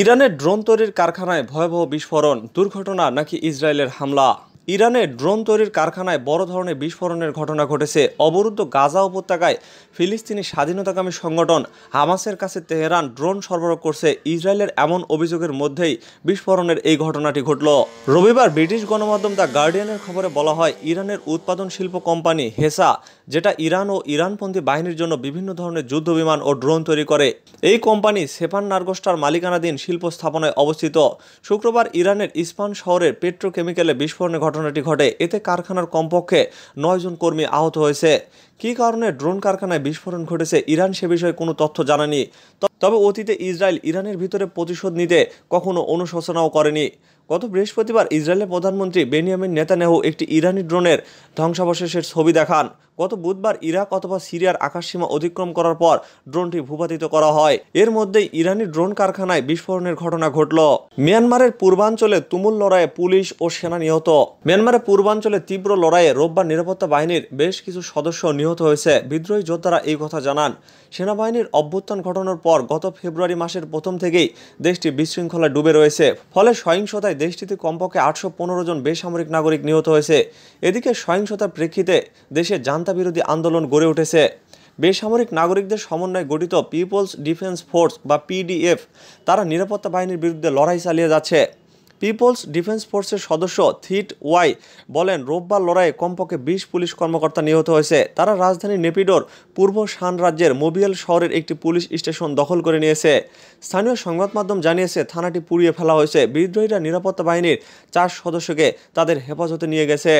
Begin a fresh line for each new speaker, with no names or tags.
ইরানের ড্রোন তৈরির কারখানায় ভয়াবহ বিস্ফোরণ দুর্ঘটনা নাকি ইসরায়েলের হামলা ইরানের ড্রোন তৈরির কারখানায় বড় ধরনের বিস্ফোরণের ঘটনা ঘটেছে অবরুদ্ধ গাজা উপত্যকায় ফিলিস্তিনি স্বাধীনতাকামী সংগঠন হামাসের কাছে তেহরান ড্রোন সরবরাহ করছে ইসরায়েলের এমন অভিযোগের মধ্যেই বিস্ফোরণের এই ঘটনাটি ঘটল রবিবার ব্রিটিশ গণমাধ্যম দ্য গার্ডিয়ানের খবরে বলা হয় ইরানের উৎপাদন শিল্প কোম্পানি হেসা যেটা ইরান ও ইরানপন্থী বাহিনীর জন্য বিভিন্ন ধরনের যুদ্ধ বিমান ও ড্রোন তৈরি করে এই কোম্পানি সেপান নার্গোস্টার মালিকানাধীন শিল্প স্থাপনায় অবস্থিত শুক্রবার ইরানের ইস্পান শহরের পেট্রোকেমিক্যালে বিস্ফোরণে ঘটনাটি ঘটে এতে কারখানার কমপক্ষে নয়জন কর্মী আহত হয়েছে কি কারণে ড্রোন কারখানায় বিস্ফোরণ ঘটেছে ইরান সে বিষয়ে কোনো তথ্য জানানি তবে অতীতে ইসরায়েল ইরানের ভিতরে প্রতিশোধ নিতে কখনো অনুশোচনাও করেনি গত বৃহস্পতিবার ইসরায়েলের প্রধানমন্ত্রী বেনিয়ামিন নেতানেহ একটি ইরানি ড্রোনের ধ্বংসাবশেষের ছবি দেখান গত বুধবার ইরাক অথবা সিরিয়ার আকাশসীমা অতিক্রম করার পর ড্রোনটি ভূপাতিত করা হয় এর মধ্যেই ইরানি ড্রোন কারখানায় বিস্ফোরণের ঘটনা ঘটল মিয়ানমারের পূর্বাঞ্চলে তুমুল লড়াইয়ে পুলিশ ও সেনা নিহত মিয়ানমারের পূর্বাঞ্চলে তীব্র লড়াইয়ে রোববার নিরাপত্তা বাহিনীর বেশ কিছু সদস্য নিহত হয়েছে বিদ্রোহী যোদ্ধারা এই কথা জানান সেনাবাহিনীর অভ্যুত্থান ঘটানোর পর গত ফেব্রুয়ারি মাসের প্রথম থেকেই দেশটি বিশৃঙ্খলায় ডুবে রয়েছে ফলে সহিংসতায় দেশটিতে কমপক্ষে আটশো জন বেসামরিক নাগরিক নিহত হয়েছে এদিকে সহিংসতার প্রেক্ষিতে দেশে জানতে বিরোধী আন্দোলন গড়ে উঠেছে বেসামরিক নাগরিকদের সমন্বয়ে গঠিত পিপলস ডিফেন্স ফোর্স বা পিডিএফ তারা নিরাপত্তা বাহিনীর বিরুদ্ধে লড়াই চালিয়ে যাচ্ছে পিপলস ডিফেন্স ফোর্সের সদস্য থিট ওয়াই বলেন রোববার লড়াইয়ে কমপক্ষে বিশ পুলিশ কর্মকর্তা নিহত হয়েছে তারা রাজধানী নেপিডোর পূর্ব শান রাজ্যের মোবিয়েল শহরের একটি পুলিশ স্টেশন দখল করে নিয়েছে স্থানীয় সংবাদ মাধ্যম জানিয়েছে থানাটি পুড়িয়ে ফেলা হয়েছে বিদ্রোহীরা নিরাপত্তা বাহিনীর চার সদস্যকে তাদের হেফাজতে নিয়ে গেছে